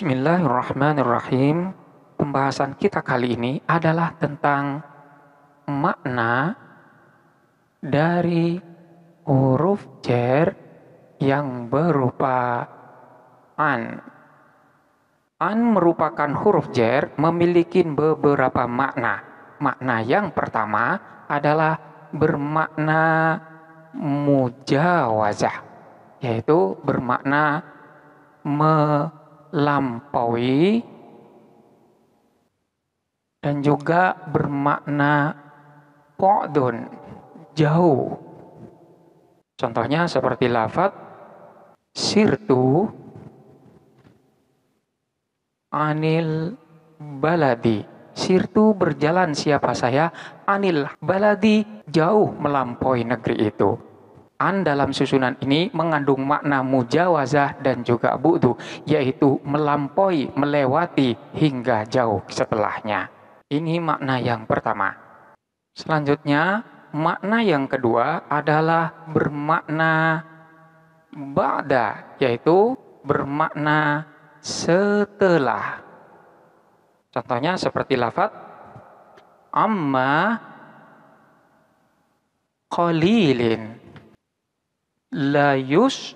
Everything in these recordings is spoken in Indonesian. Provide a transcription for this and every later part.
Bismillahirrahmanirrahim. Pembahasan kita kali ini adalah tentang makna dari huruf jer yang berupa an. An merupakan huruf jer memiliki beberapa makna. Makna yang pertama adalah bermakna mujawazah, yaitu bermakna me Lampaui dan juga bermakna po'dun, jauh. Contohnya seperti lafat sirtu anil baladi. Sirtu berjalan siapa saya anil baladi jauh melampaui negeri itu. An dalam susunan ini mengandung makna mujawazah dan juga budu, yaitu melampaui, melewati hingga jauh setelahnya. Ini makna yang pertama. Selanjutnya, makna yang kedua adalah bermakna ba'da, yaitu bermakna setelah. Contohnya seperti lafat amma qalilin la yus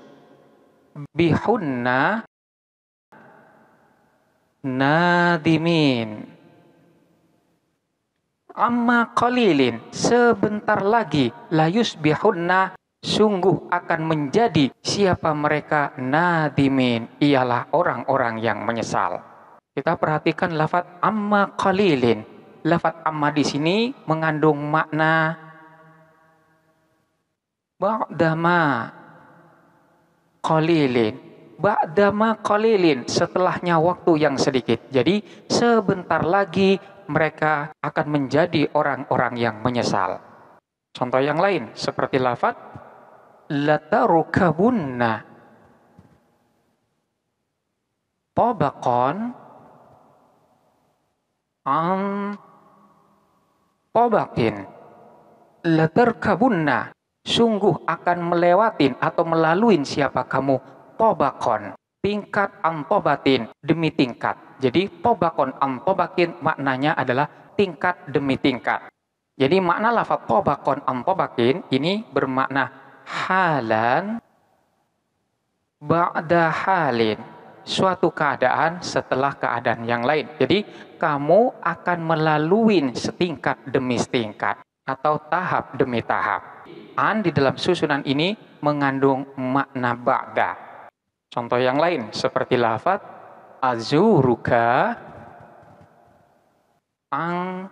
bihunna nadimin amma qalilin sebentar lagi layus bihunna sungguh akan menjadi siapa mereka nadimin ialah orang-orang yang menyesal kita perhatikan lafat amma qalilin lafat amma di sini mengandung makna Ba'dama qalilin. Ba'dama qalilin. Setelahnya waktu yang sedikit. Jadi sebentar lagi mereka akan menjadi orang-orang yang menyesal. Contoh yang lain seperti lafat latarukabunna tabaqan an tabakin latarkabunna sungguh akan melewatin atau melaluin siapa kamu tobakon tingkat antobatin demi tingkat jadi tobakon antobakin maknanya adalah tingkat demi tingkat jadi makna lafaz tobakon antobakin ini bermakna halan ba'da halin suatu keadaan setelah keadaan yang lain jadi kamu akan melalui setingkat demi setingkat atau tahap demi tahap. An di dalam susunan ini mengandung makna ba'da. Contoh yang lain seperti lafat azuruka ang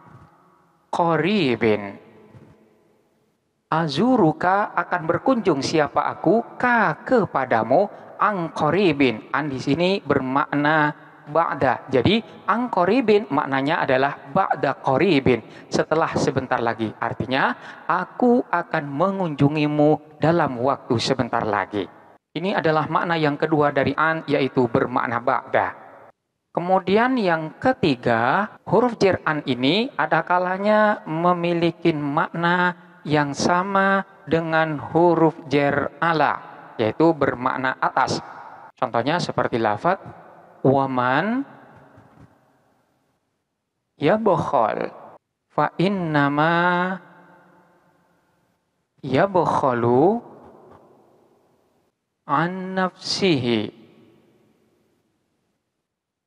koribin. Azuruka akan berkunjung siapa aku ka kepadamu ang koribin. An di sini bermakna ba'da. Jadi angkoribin maknanya adalah ba'da koribin. Setelah sebentar lagi. Artinya aku akan mengunjungimu dalam waktu sebentar lagi. Ini adalah makna yang kedua dari an yaitu bermakna ba'da. Kemudian yang ketiga, huruf jir an ini ada kalanya memiliki makna yang sama dengan huruf jer ala, yaitu bermakna atas. Contohnya seperti lafat waman ya bohol, fa nama ya boholu an nafsihi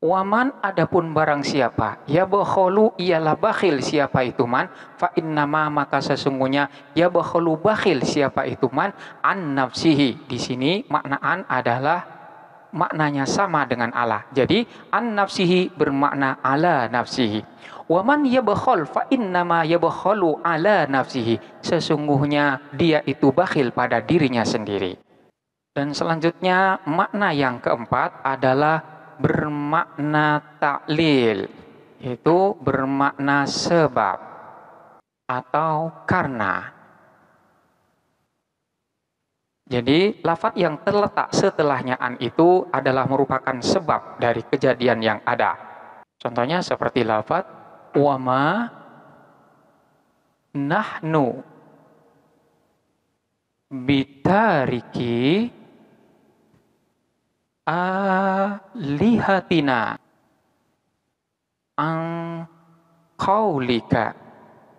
waman adapun barang siapa ya boholu ialah bakhil siapa itu man fa nama maka sesungguhnya ya boholu bakhil siapa itu man an nafsihi di sini maknaan adalah maknanya sama dengan Allah. Jadi an nafsihi bermakna ala nafsihi. Waman yabakhul fa innama yabakhulu ala nafsihi. Sesungguhnya dia itu bakhil pada dirinya sendiri. Dan selanjutnya makna yang keempat adalah bermakna taklil. Itu bermakna sebab atau karena. Jadi lafat yang terletak setelahnya an itu adalah merupakan sebab dari kejadian yang ada. Contohnya seperti lafat wama nahnu bitariki alihatina ang kaulika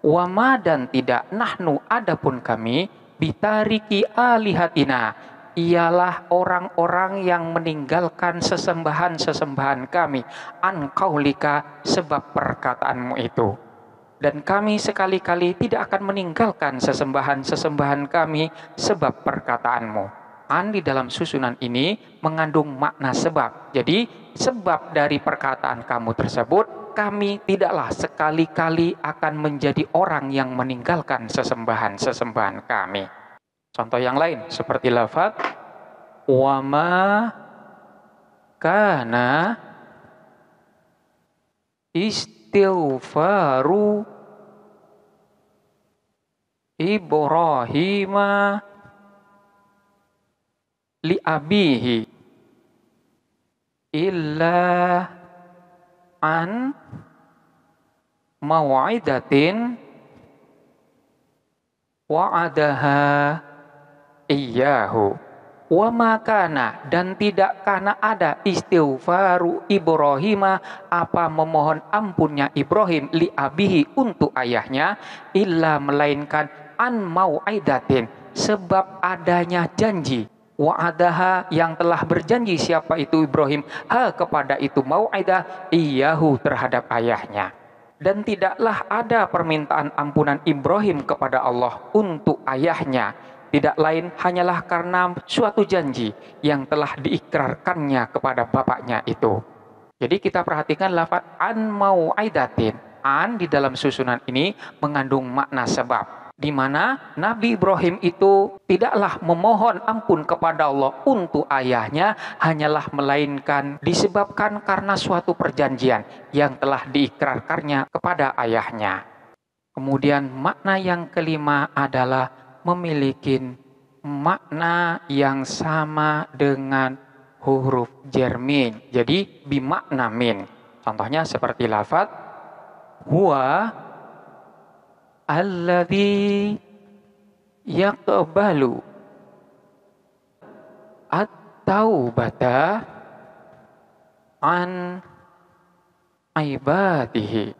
wama dan tidak nahnu adapun kami bitariki alihatina ialah orang-orang yang meninggalkan sesembahan-sesembahan kami ankaulika sebab perkataanmu itu dan kami sekali-kali tidak akan meninggalkan sesembahan-sesembahan kami sebab perkataanmu an di dalam susunan ini mengandung makna sebab jadi sebab dari perkataan kamu tersebut kami tidaklah sekali-kali akan menjadi orang yang meninggalkan sesembahan-sesembahan kami. Contoh yang lain seperti lafaz wama kana istighfaru Ibrahim li abihi illa an mawaidatin adaha iyyahu wa makana dan tidak karena ada istighfaru Ibrahim apa memohon ampunnya Ibrahim li abihi untuk ayahnya illa melainkan an mau'idatin sebab adanya janji wa'adaha yang telah berjanji siapa itu Ibrahim ha kepada itu mau'idah iyahu terhadap ayahnya dan tidaklah ada permintaan ampunan Ibrahim kepada Allah untuk ayahnya tidak lain hanyalah karena suatu janji yang telah diikrarkannya kepada bapaknya itu jadi kita perhatikan lafaz an mau'idatin an di dalam susunan ini mengandung makna sebab di mana Nabi Ibrahim itu tidaklah memohon ampun kepada Allah untuk ayahnya, hanyalah melainkan disebabkan karena suatu perjanjian yang telah diikrarkannya kepada ayahnya. Kemudian makna yang kelima adalah memiliki makna yang sama dengan huruf jermin. Jadi bimakna min. Contohnya seperti lafat huwa alladhi Yakbalu at-taubata an aibatihi,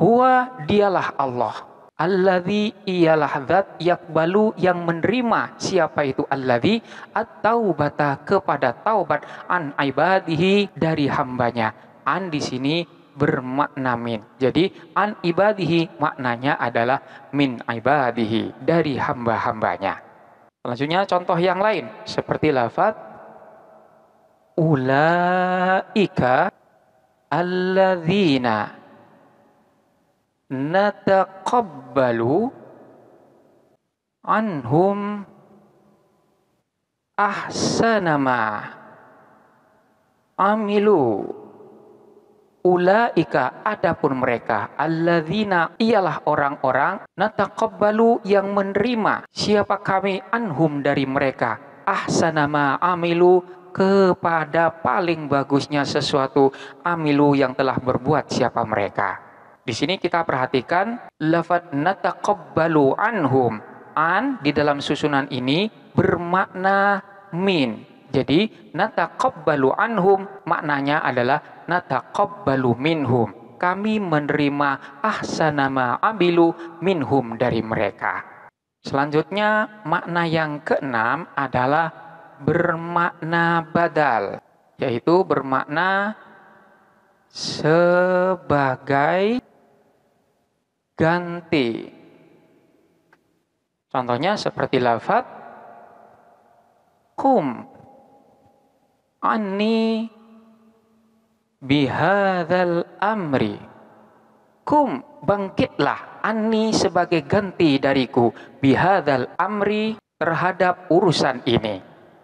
huwa dialah Allah alladhi ialah zat yakbalu yang menerima siapa itu alladhi at-taubata kepada taubat an aibatihi dari hambanya an di sini bermakna min. Jadi an ibadihi maknanya adalah min ibadihi dari hamba-hambanya. Selanjutnya contoh yang lain seperti lafaz ulaika alladzina nataqabbalu anhum ahsana amilu Ulaika adapun mereka alladzina ialah orang-orang nataqabbalu yang menerima siapa kami anhum dari mereka ahsana ma amilu kepada paling bagusnya sesuatu amilu yang telah berbuat siapa mereka. Di sini kita perhatikan lafadz nataqabbalu anhum an di dalam susunan ini bermakna min. Jadi nataqabbalu anhum maknanya adalah nataqabbalu minhum. Kami menerima ahsanama ambilu minhum dari mereka. Selanjutnya makna yang keenam adalah bermakna badal, yaitu bermakna sebagai ganti. Contohnya seperti lafat kum ani bihadzal amri kum bangkitlah Ani sebagai ganti dariku Bihadal amri terhadap urusan ini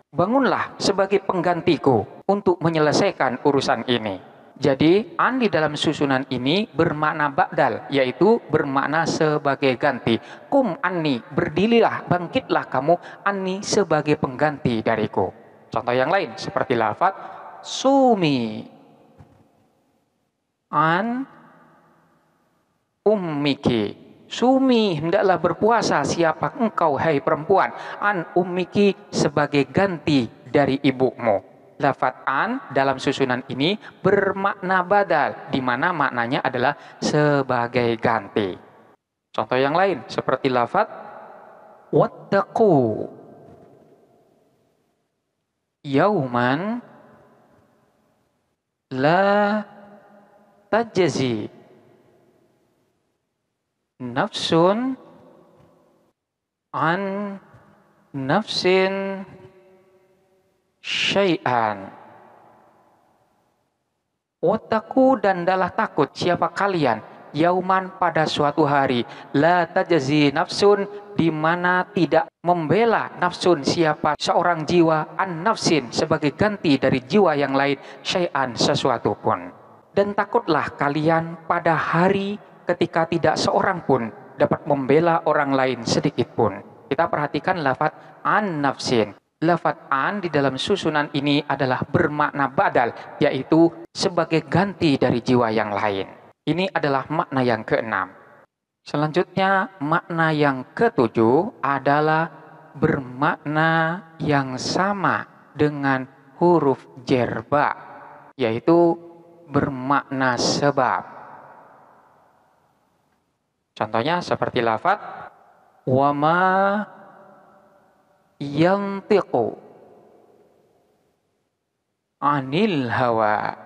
bangunlah sebagai penggantiku untuk menyelesaikan urusan ini jadi Ani dalam susunan ini bermakna ba'dal yaitu bermakna sebagai ganti kum Ani berdirilah bangkitlah kamu Ani sebagai pengganti dariku contoh yang lain seperti lafat sumi an ummiki sumi hendaklah berpuasa siapa engkau hai perempuan an ummiki sebagai ganti dari ibumu lafat an dalam susunan ini bermakna badal di mana maknanya adalah sebagai ganti contoh yang lain seperti lafat wattaqu yauman la tajazi nafsun an nafsin syai'an Wataku dan dalah takut siapa kalian yauman pada suatu hari la tajazi nafsun di mana tidak membela nafsun siapa seorang jiwa an nafsin sebagai ganti dari jiwa yang lain syai'an sesuatu pun. Dan takutlah kalian pada hari ketika tidak seorang pun dapat membela orang lain sedikit pun. Kita perhatikan lafat an nafsin. Lafat an di dalam susunan ini adalah bermakna badal, yaitu sebagai ganti dari jiwa yang lain. Ini adalah makna yang keenam. Selanjutnya, makna yang ketujuh adalah bermakna yang sama dengan huruf jerba, yaitu bermakna sebab. Contohnya seperti lafat wama yantiqu anil hawa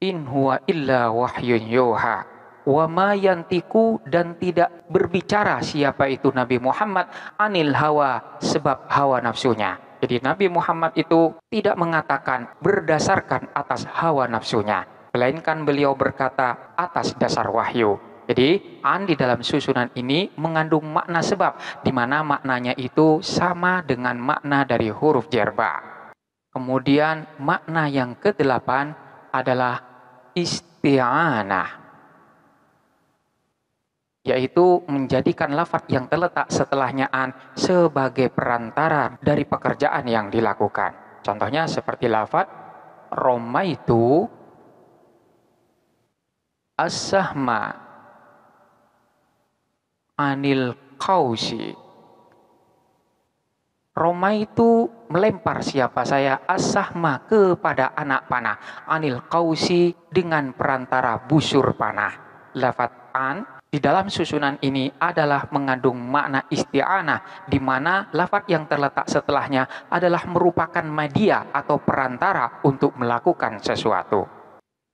in huwa illa wahyun yuha wama yantiku dan tidak berbicara siapa itu Nabi Muhammad anil hawa sebab hawa nafsunya jadi Nabi Muhammad itu tidak mengatakan berdasarkan atas hawa nafsunya, melainkan beliau berkata atas dasar wahyu. Jadi an di dalam susunan ini mengandung makna sebab di mana maknanya itu sama dengan makna dari huruf jerba. Kemudian makna yang kedelapan adalah isti'anah yaitu menjadikan lafat yang terletak setelahnya an sebagai perantara dari pekerjaan yang dilakukan. Contohnya seperti lafat Roma itu asahma anil kausi. Roma itu melempar siapa saya asahma kepada anak panah anil kausi dengan perantara busur panah. Lafat an di dalam susunan ini adalah mengandung makna isti'anah di mana lafaz yang terletak setelahnya adalah merupakan media atau perantara untuk melakukan sesuatu.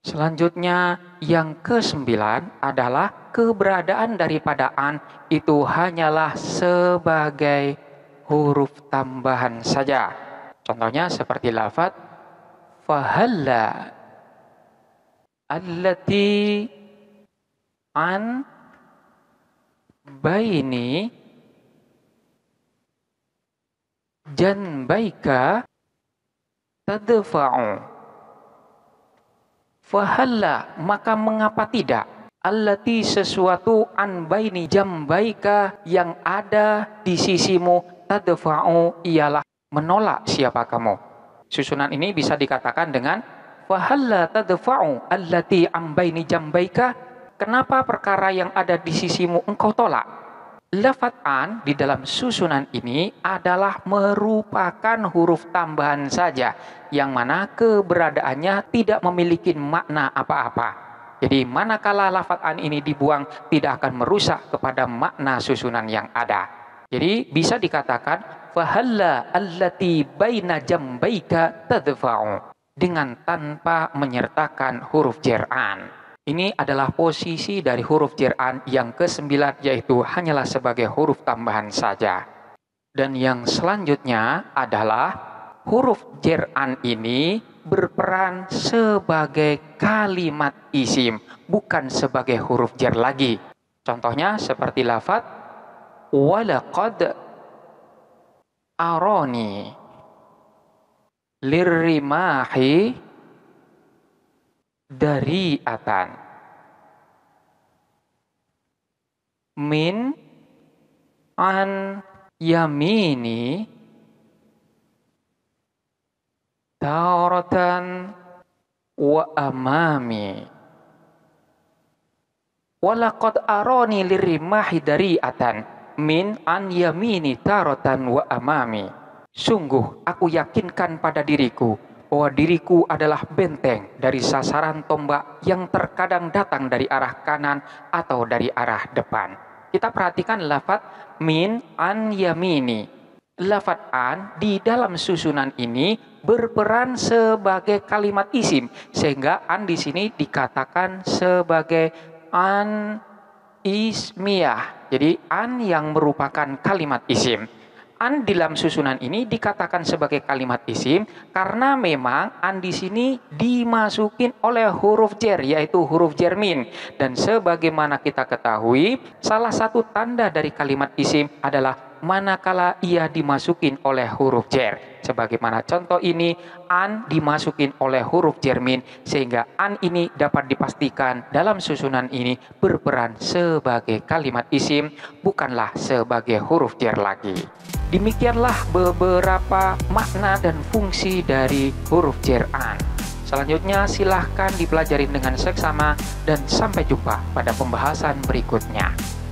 Selanjutnya yang kesembilan adalah keberadaan daripada an itu hanyalah sebagai huruf tambahan saja. Contohnya seperti lafaz fahalla allati an jan baika tadfa'u fahalla maka mengapa tidak allati sesuatu jam baika yang ada di sisimu tadfa'u ialah menolak siapa kamu susunan ini bisa dikatakan dengan fahalla tadfa'u allati jam baika kenapa perkara yang ada di sisimu engkau tolak? Lafat an di dalam susunan ini adalah merupakan huruf tambahan saja yang mana keberadaannya tidak memiliki makna apa-apa. Jadi manakala lafat an ini dibuang tidak akan merusak kepada makna susunan yang ada. Jadi bisa dikatakan fahalla allati baina jambaika tadfa'u dengan tanpa menyertakan huruf jer'an. Ini adalah posisi dari huruf jir'an yang ke-9 yaitu hanyalah sebagai huruf tambahan saja. Dan yang selanjutnya adalah huruf jir'an ini berperan sebagai kalimat isim, bukan sebagai huruf jir lagi. Contohnya seperti lafat walaqad aroni lirrimahi dari atan min an yamini tauratan wa amami walakot aroni lirimahi dari atan min an yamini tarotan wa amami sungguh aku yakinkan pada diriku bahwa diriku adalah benteng dari sasaran tombak yang terkadang datang dari arah kanan atau dari arah depan. Kita perhatikan lafat min an yamini. Lafat an di dalam susunan ini berperan sebagai kalimat isim sehingga an di sini dikatakan sebagai an ismiyah. Jadi an yang merupakan kalimat isim an di dalam susunan ini dikatakan sebagai kalimat isim karena memang an di sini dimasukin oleh huruf jer yaitu huruf jermin dan sebagaimana kita ketahui salah satu tanda dari kalimat isim adalah manakala ia dimasukin oleh huruf jer. Sebagaimana contoh ini, an dimasukin oleh huruf jermin sehingga an ini dapat dipastikan dalam susunan ini berperan sebagai kalimat isim bukanlah sebagai huruf jer lagi. Demikianlah beberapa makna dan fungsi dari huruf jer an. Selanjutnya silahkan dipelajari dengan seksama dan sampai jumpa pada pembahasan berikutnya.